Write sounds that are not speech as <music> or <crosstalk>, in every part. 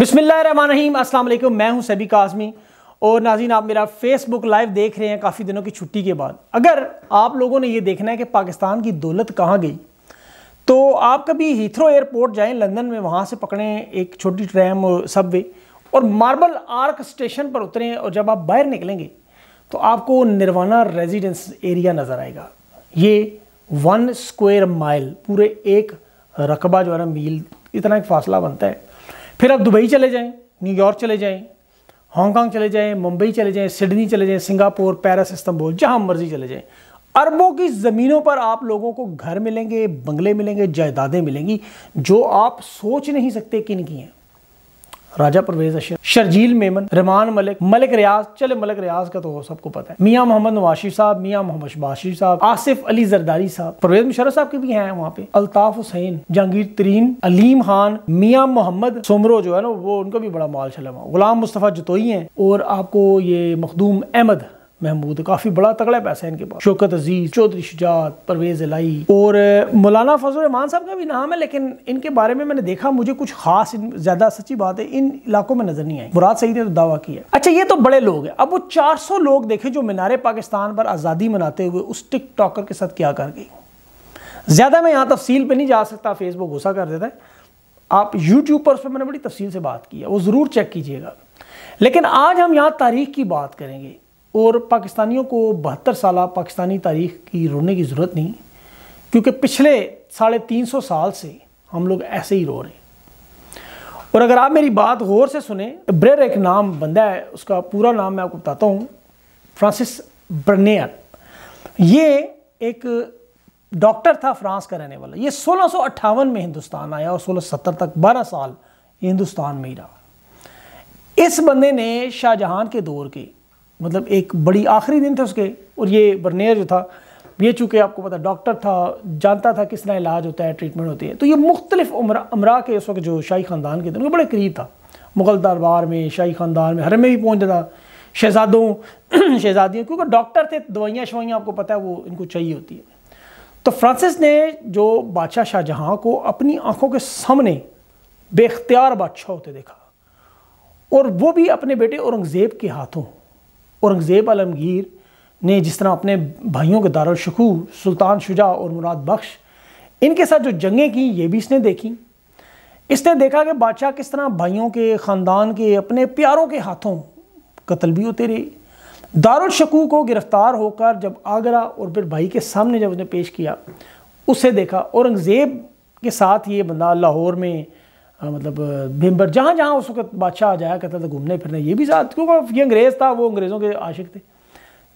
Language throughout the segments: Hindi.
बिसमीम वालेकुम मैं हूं सभी का आज़मी और नाजीन आप मेरा फेसबुक लाइव देख रहे हैं काफ़ी दिनों की छुट्टी के बाद अगर आप लोगों ने ये देखना है कि पाकिस्तान की दौलत कहाँ गई तो आप कभी हीथ्रो एयरपोर्ट जाएं लंदन में वहाँ से पकड़ें एक छोटी ट्रैम सबवे और मार्बल आर्क स्टेशन पर उतरें और जब आप बाहर निकलेंगे तो आपको निर्वाणा रेजिडेंस एरिया नज़र आएगा ये वन स्क्वायर माइल पूरे एक रकबा जो है ना मील इतना एक फासला बनता है फिर आप दुबई चले जाएं न्यूयॉर्क चले जाएं हांगकॉन्ग चले जाएं मुंबई चले जाएं सिडनी चले जाएं सिंगापुर पेरिस इस्तंबुल जहां मर्जी चले जाएं अरबों की ज़मीनों पर आप लोगों को घर मिलेंगे बंगले मिलेंगे जायदादें मिलेंगी जो आप सोच नहीं सकते किन की हैं राजा परवेज अशर शर्जील मेमन रमान मलिक मलिक रियाज चले मलिक रियाज का तो सबको पता है मियाँ मोहम्मद नवाशिफ साहब मियाँ मोहम्मद बाशिफ साहब आसिफ अली जरदारी साहब परवेज मुशरफ साहब के भी हैं वहाँ पे अल्ताफ हुसैन जहांगीर तरीन अलीम खान मियाँ मोहम्मद सोमरो जो है ना वो उनका भी बड़ा माल छलम गुलाम मुस्तफ़ा जतोई हैं और आपको ये मखदूम अहमद महमूद काफ़ी बड़ा तगड़ा पैसा है इनके पास शौकत अजीज़ चौधरी शुजात परवेज़ अलाई और मौलाना फजल रहमान साहब का भी नाम है लेकिन इनके बारे में मैंने देखा मुझे कुछ खास ज़्यादा सच्ची बात है इन इलाकों में नज़र नहीं आई मुराद सही ने तो दावा किया अच्छा ये तो बड़े लोग हैं अब वो चार सौ लोग देखे जो मीनारे पाकिस्तान पर आज़ादी मनाते हुए उस टिक टॉकर के साथ क्या कर गई ज़्यादा मैं यहाँ तफसील पर नहीं जा सकता फेसबुक गुस्सा कर देता है आप यूट्यूब पर उस पर मैंने बड़ी तफसील से बात की है वो ज़रूर चेक कीजिएगा लेकिन आज हम यहाँ तारीख की बात करेंगे और पाकिस्तानियों को बहत्तर साल पाकिस्तानी तारीख की रोने की ज़रूरत नहीं क्योंकि पिछले साढ़े तीन सौ साल से हम लोग ऐसे ही रो रहे हैं और अगर आप मेरी बात गौर से सुने ब्रेर एक नाम बंदा है उसका पूरा नाम मैं आपको बताता हूँ फ्रांसिस ब्रनेर ये एक डॉक्टर था फ्रांस का रहने वाला ये सोलह में हिंदुस्तान आया और सोलह तक बारह साल हिंदुस्तान में ही रहा इस बंदे ने शाहजहां के दौर के मतलब एक बड़ी आखिरी दिन थे उसके और ये बर्नियर जो था ये चूँकि आपको पता डॉक्टर था जानता था किस तरह इलाज होता है ट्रीटमेंट होती है तो ये मुख्तलिफ अमरा के उस वक्त जो शाही ख़ानदान के थे उनके बड़े करीब था मुग़ल दरबार में शाही ख़ानदान में हर में भी पहुँचता था शहजादों <clears throat> शहजादियों क्योंकि डॉक्टर थे दवाइयाँ शवाइयाँ आपको पता है वो इनको चाहिए होती है तो फ्रांसिस ने जो बादशाह शाहजहाँ को अपनी आँखों के सामने बेख्तियार बादशाह होते देखा और वो भी अपने बेटे औरंगज़ेब के हाथों औरंगज़ेब आलमगीर ने जिस तरह अपने भाइयों के दारशकूर सुल्तान शुजा और मुराद बख्श इनके साथ जो जंगें की ये भी इसने देखी इसने देखा कि बादशाह किस तरह भाइयों के ख़ानदान के अपने प्यारों के हाथों कत्ल भी होते रहे दारुलशकू को गिरफ़्तार होकर जब आगरा और फिर भाई के सामने जब उसने पेश किया उसे देखा औरंगज़ेब के साथ ये बंदा लाहौर में हाँ, मतलब भीमबर जहाँ जहाँ उस वक्त बादशाह आ जाया करता था घूमने फिरने ये भी साथ क्योंकि ये अंग्रेज़ था वो अंग्रेज़ों के आशिक थे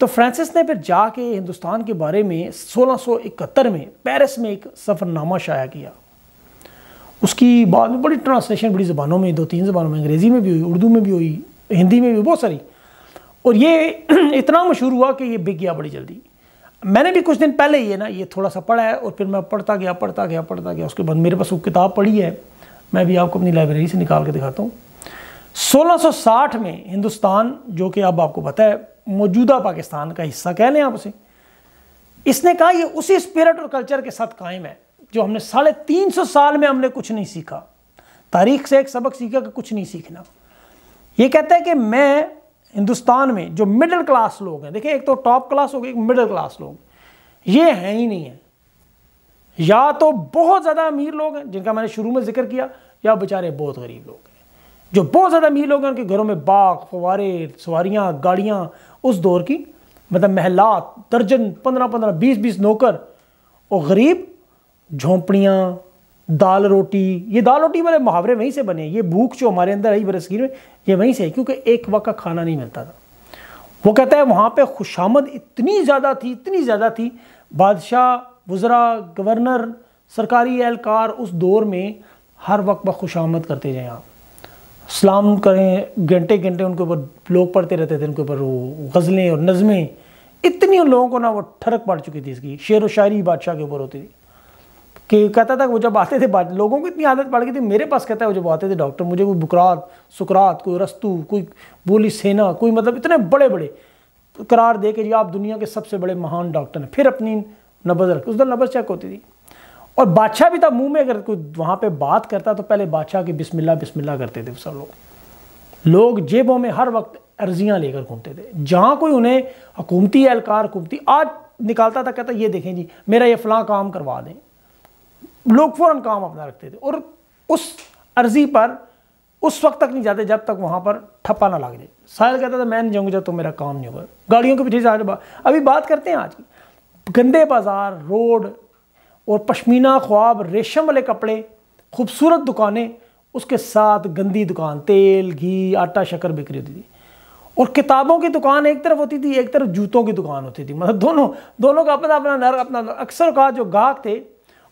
तो फ्रांसिस ने फिर जाके हिंदुस्तान के बारे में 1671 में पेरिस में एक सफ़रनामा शाया किया उसकी बाद में बड़ी ट्रांसलेशन बड़ी ज़बानों में दो तीन ज़बानों में अंग्रेज़ी में भी हुई उर्दू में भी हुई हिंदी में भी बहुत सारी और ये <clears throat> इतना मशहूर हुआ कि ये बिक गया बड़ी जल्दी मैंने भी कुछ दिन पहले ये ना ये थोड़ा सा पढ़ा है और फिर मैं पढ़ता गया पढ़ता गया पढ़ता गया उसके बाद मेरे पास वो किताब पढ़ी है मैं भी आपको अपनी लाइब्रेरी से निकाल के दिखाता हूँ 1660 में हिंदुस्तान जो कि अब आपको पता है मौजूदा पाकिस्तान का हिस्सा कह लें आप उसे इसने कहा ये उसी स्पिरिट और कल्चर के साथ कायम है जो हमने साढ़े तीन सौ साल में हमने कुछ नहीं सीखा तारीख से एक सबक सीखा कि कुछ नहीं सीखना ये कहता है कि मैं हिंदुस्तान में जो मिडिल क्लास लोग हैं देखिए एक तो टॉप क्लास हो गई एक मिडिल क्लास लोग ये हैं ही नहीं है या तो बहुत ज़्यादा अमीर लोग हैं जिनका मैंने शुरू में जिक्र किया या बेचारे बहुत गरीब लोग हैं जो बहुत ज़्यादा अमीर लोग हैं उनके घरों में बाग फवारे सवारियाँ गाड़ियाँ उस दौर की मतलब महलात दर्जन पंद्रह पंद्रह बीस बीस नौकर और गरीब झोंपड़ियाँ दाल रोटी ये दाल रोटी वाले मुहावरे वहीं से बने ये भूख जो हमारे अंदर आई बरसगीर में ये वहीं से है क्योंकि एक वक्त का खाना नहीं मिलता था वो कहता है वहाँ पर खुशामद इतनी ज़्यादा थी इतनी ज़्यादा थी बादशाह वज़रा गवर्नर सरकारी एहलकार उस दौर में हर वक्त पर खुश आमद करते जाएँ आप सलाम करें घंटे घंटे उनके ऊपर लोग पढ़ते रहते थे उनके ऊपर वो गज़लें और नज़में इतनी उन लोगों को ना वो ठरक पड़ चुकी थी इसकी शेर व शायरी बादशाह के ऊपर होती थी कि कहता था वो जब आते थे बाद लोगों को इतनी आदत पड़ गई थी मेरे पास कहता है वो जब आते थे डॉक्टर मुझे कोई बुकरात सुकरात कोई रस्तू कोई बोली सेना कोई मतलब इतने बड़े बड़े तो करार दे के जी आप दुनिया के सबसे बड़े महान डॉक्टर हैं फिर अपनी नबज रख उस दिन नबज चेक होती थी और बादशाह भी था मुंह में अगर कोई वहाँ पे बात करता तो पहले बादशाह की बिस्मिल्लाह बिस्मिल्लाह करते थे सब लोग लोग जेबों में हर वक्त अर्जियाँ लेकर घूमते थे जहाँ कोई उन्हें हुकूमती एहलकार हुकूमती आज निकालता था कहता ये देखें जी मेरा ये फलां काम करवा दें लोग फ़ौर काम अपना रखते थे और उस अर्जी पर उस वक्त तक नहीं जाते जब तक वहाँ पर ठप्पा ना लग जाए साहिल कहता था मैं नहीं जाऊंगा जब तो मेरा काम नहीं होगा गाड़ियों के पीछे से आज अभी बात करते हैं आज की गंदे बाज़ार रोड और पश्मीना ख्वाब रेशम वाले कपड़े खूबसूरत दुकानें उसके साथ गंदी दुकान तेल घी आटा शक्कर बिक्री होती थी और किताबों की दुकान एक तरफ होती थी एक तरफ जूतों की दुकान होती थी मतलब दोनों दोनों का अपना अपना नर अपना अक्सर का जो गाहक थे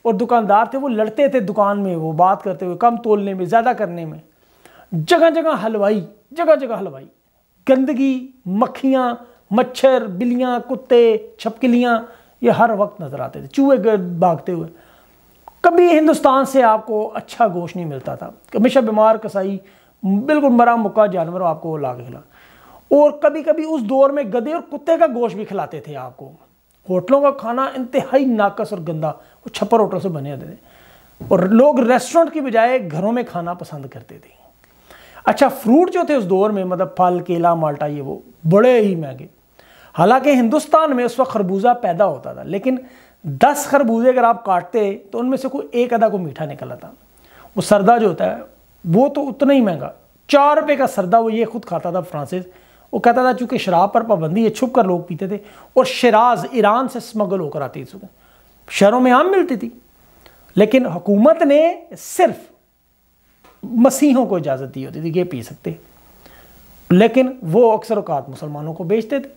और दुकानदार थे वो लड़ते थे दुकान में वो बात करते हुए कम तोलने में ज़्यादा करने में जगह जगह हलवाई जगह जगह हलवाई गंदगी मक्खियाँ मच्छर बिल्लियाँ कुत्ते छपकलियाँ ये हर वक्त नज़र आते थे चूहे भागते हुए कभी हिंदुस्तान से आपको अच्छा गोश्त नहीं मिलता था हमेशा बीमार कसाई बिल्कुल मरा मुक्का जानवर आपको ला के खिला और कभी कभी उस दौर में गधे और कुत्ते का गोश्त भी खिलाते थे आपको होटलों का खाना इंतहाई नाकस और गंदा वो छप्पर होटल से बने होते थे और लोग रेस्टोरेंट की बजाय घरों में खाना पसंद करते थे अच्छा फ्रूट जो थे उस दौर में मतलब फल केला माल्टा ये वो बड़े ही महंगे हालांकि हिंदुस्तान में उस वक्त खरबूजा पैदा होता था लेकिन दस खरबूजे अगर आप काटते तो उनमें से कोई एक अदा को मीठा निकल आता वो सरदा जो होता है वो तो उतना ही महंगा चार रुपये का सरदा वो ये खुद खाता था फ्रांसिस वो कहता था चूँकि शराब पर पाबंदी है छुप कर लोग पीते थे और शराज ईरान से स्मगल होकर आती थी शहरों में आम मिलती थी लेकिन हुकूमत ने सिर्फ मसीहों को इजाज़त दी होती थी ये पी सकते लेकिन वो अक्सर अवकात मुसलमानों को बेचते थे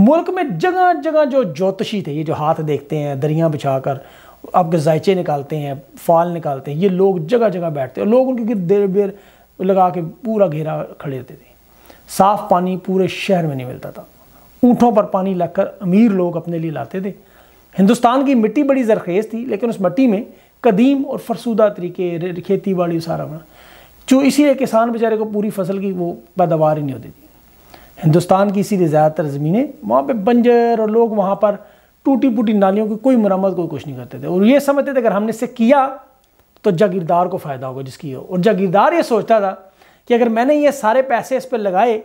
मुल्क में जगह जगह जो ज्योतिषी थे ये जो हाथ देखते हैं दरियाँ बिछा कर आपके जायचे निकालते हैं फाल निकालते हैं ये लोग जगह जगह बैठते हैं लोग उनके देर बेर लगा के पूरा घेरा खड़े रहते थे साफ़ पानी पूरे शहर में नहीं मिलता था ऊँटों पर पानी कर अमीर लोग अपने लिए लाते थे हिंदुस्तान की मिट्टी बड़ी जरखेज़ थी लेकिन उस मिट्टी में कदीम और फरसूदा तरीके खेती बाड़ी सारा बना जो इसीलिए किसान बेचारे को पूरी फसल की वो पैदावार ही नहीं होती थी हिंदुस्तान की सीधे ज़्यादातर ज़मीनें वहाँ पे बंजर और लोग वहाँ पर टूटी फूटी नालियों की कोई मरम्मत कोई कुछ नहीं करते थे और ये समझते थे अगर हमने इसे किया तो जागीरदार को फ़ायदा होगा जिसकी हो और जागीरदार ये सोचता था कि अगर मैंने ये सारे पैसे इस पर लगाए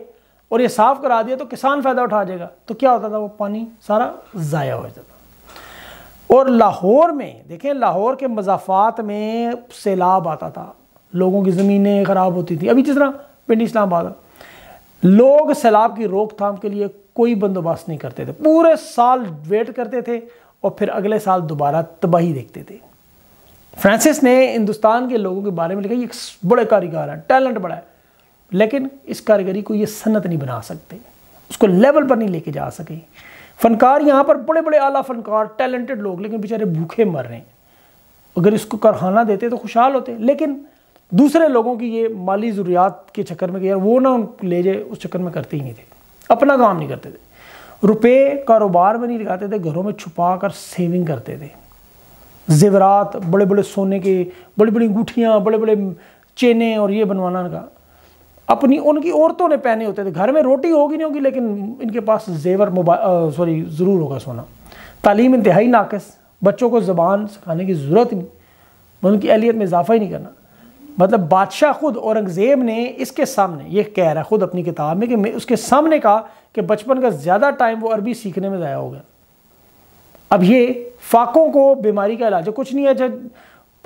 और ये साफ़ करा दिया तो किसान फ़ायदा उठा जाएगा तो क्या होता था वो पानी सारा ज़ाया हो जाता था और लाहौर में देखें लाहौर के मजाफात में सैलाब आता था लोगों की ज़मीनें ख़राब होती थी अभी जिस तरह पिंडी इस्लामाबाद लोग सैलाब की रोकथाम के लिए कोई बंदोबस्त नहीं करते थे पूरे साल वेट करते थे और फिर अगले साल दोबारा तबाही देखते थे फ्रांसिस ने हिंदुस्तान के लोगों के बारे में लिखा ये बड़े कारीगर हैं टैलेंट बड़ा है लेकिन इस कारीगरी को ये सन्नत नहीं बना सकते उसको लेवल पर नहीं लेके जा सके फनकार यहाँ पर बड़े बड़े आला फनकार टैलेंटेड लोग लेकिन बेचारे भूखे मर रहे हैं अगर इसको करहाना देते तो खुशहाल होते लेकिन दूसरे लोगों की ये माली ज़रूरियात के चक्कर में यार वो ना ले जाए उस चक्कर में करते ही नहीं थे अपना काम नहीं करते थे रुपये कारोबार में नहीं लगाते थे घरों में छुपा कर सेविंग करते थे जेवरात बड़े बड़े सोने के बड़ी बड़ी अंगूठियाँ बड़े बड़े चेने और ये बनवाना का अपनी उनकी औरतों ने पहने होते थे घर में रोटी होगी नहीं होगी लेकिन इनके पास जेवर मोबाइल सॉरी ज़रूर होगा सोना तालीम इंतहाई नाकस बच्चों को ज़बान सिखाने की ज़रूरत नहीं उनकी अहलियत में इजाफा ही नहीं करना मतलब बादशाह खुद औरंगज़ेब ने इसके सामने ये कह रहा है खुद अपनी किताब में कि मैं उसके सामने कहा कि बचपन का ज़्यादा टाइम वो अरबी सीखने में ज़ाया हो गया अब ये फाकों को बीमारी का इलाज है कुछ नहीं है जब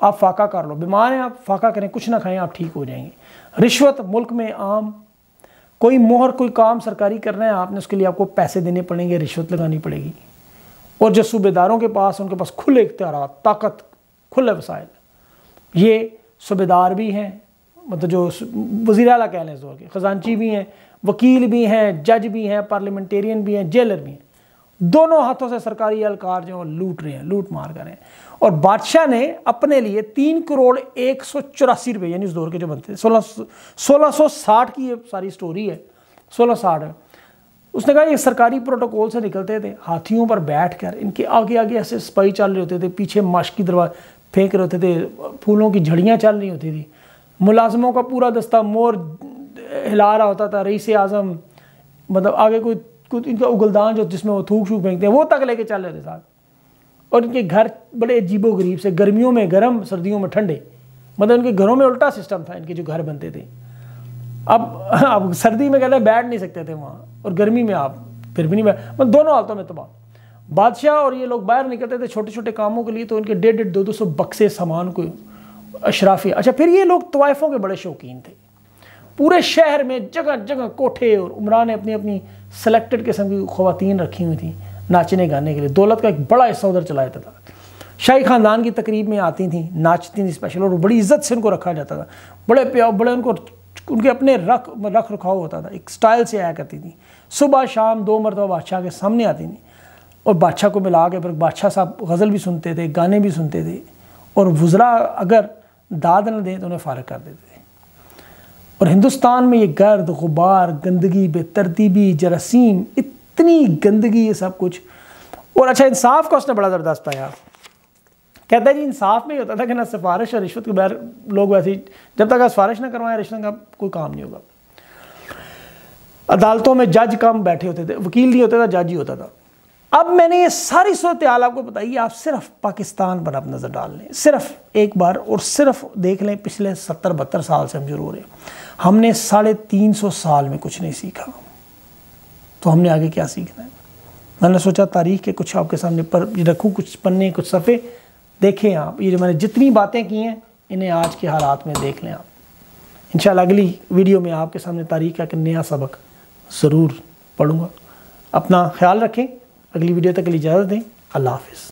आप फाका कर लो बीमार हैं आप फाका करें कुछ ना खाएं आप ठीक हो जाएंगे रिश्वत मुल्क में आम कोई मोहर कोई काम सरकारी करना है आपने उसके लिए आपको पैसे देने पड़ेंगे रिश्वत लगानी पड़ेगी और जो सूबेदारों के पास उनके पास खुले इख्तियार ताकत खुले वसाइल ये सूबेदार भी हैं मतलब जो वजीर अला कह लें इस दौर के खजानची भी हैं वकील भी हैं जज भी हैं पार्लियामेंटेरियन भी हैं जेलर भी हैं दोनों हाथों से सरकारी अहलकार जो लूट रहे हैं लूट मार कर रहे हैं और बादशाह ने अपने लिए तीन करोड़ एक सौ चौरासी रुपये यानी उस दौर के जो बनते थे सोलह सोलह सौ साठ की ये सारी स्टोरी है सोलह साठ उसने कहा ये सरकारी प्रोटोकॉल से निकलते थे हाथियों पर बैठ कर इनके आगे आगे ऐसे स्पाई चल रहे होते थे पीछे माश की दरवाज फेंक रहे होते थे फूलों की झड़ियाँ चल रही होती थी मुलाजमों का पूरा दस्ता मोर हिला रहा होता था रईस आज़म मतलब आगे कोई कुछ इनका उगलदान जो जिसमें वो थूक छूक फेंकते हैं वो तक लेके चल रहे थे साथ और इनके घर बड़े अजीबो गरीब से गर्मियों में गर्म सर्दियों में ठंडे मतलब इनके घरों में उल्टा सिस्टम था इनके जो घर बनते थे अब अब सर्दी में कहते हैं बैठ नहीं सकते थे वहाँ और गर्मी में आप फिर भी नहीं बैठ मतलब दोनों हालतों में तबाह बादशाह और ये लोग बाहर निकलते थे छोटे छोटे कामों के लिए तो इनके डेढ़ डेढ़ दो दो सौ बक्से सामान को अशराफी अच्छा फिर ये लोग तवायफों के बड़े शौकीन थे पूरे शहर में जगह जगह कोठे और उमरान ने अपनी अपनी सेलेक्टेड किस्म की खुवान रखी हुई थी नाचने गाने के लिए दौलत का एक बड़ा हिस्सा उधर चला जाता था शाही ख़ानदान की तकरीब में आती थी नाचती थी स्पेशल और बड़ी इज्जत से उनको रखा जाता था बड़े प्यार बड़े उनको उनके अपने रख रख रखाव होता था एक स्टाइल से आया करती थी सुबह शाम दो मरतबा बादशाह के सामने आती थी और बादशाह को मिला के फिर बादशाह साहब गज़ल भी सुनते थे गाने भी सुनते थे और वज़रा अगर दाद न दें तो उन्हें फ़ारग कर देते थे और हिंदुस्तान में ये गर्द गुबार गंदगी बेतरतीबी जरासीम इतनी गंदगी ये सब कुछ और अच्छा इंसाफ का उसने बड़ा ज़बरदस्त पाया कहता है जी इंसाफ में ही होता था कि ना सिफारिश और रिश्वत के बैर लोग वैसे ही जब तक आप सिफारिश ना करवाएं रिश्वत का कोई काम नहीं होगा अदालतों में जज कम बैठे होते थे वकील नहीं होता था जज ही होता था अब मैंने ये सारी सूरत हाल आपको बताई आप सिर्फ पाकिस्तान पर आप नज़र डाल लें सिर्फ एक बार और सिर्फ देख लें पिछले सत्तर बहत्तर साल से हम जरूर हैं हमने साढ़े तीन सौ साल में कुछ नहीं सीखा तो हमने आगे क्या सीखना है मैंने सोचा तारीख के कुछ आपके सामने पर रखूँ कुछ पन्ने कुछ सफ़े देखें आप ये जो मैंने जितनी बातें की हैं इन्हें आज के हालात में देख लें आप इन अगली वीडियो में आपके सामने तारीख का एक नया सबक ज़रूर पढ़ूँगा अपना ख्याल रखें अगली वीडियो तक के लिए इजाज़त दें अल्लाह हाफिज़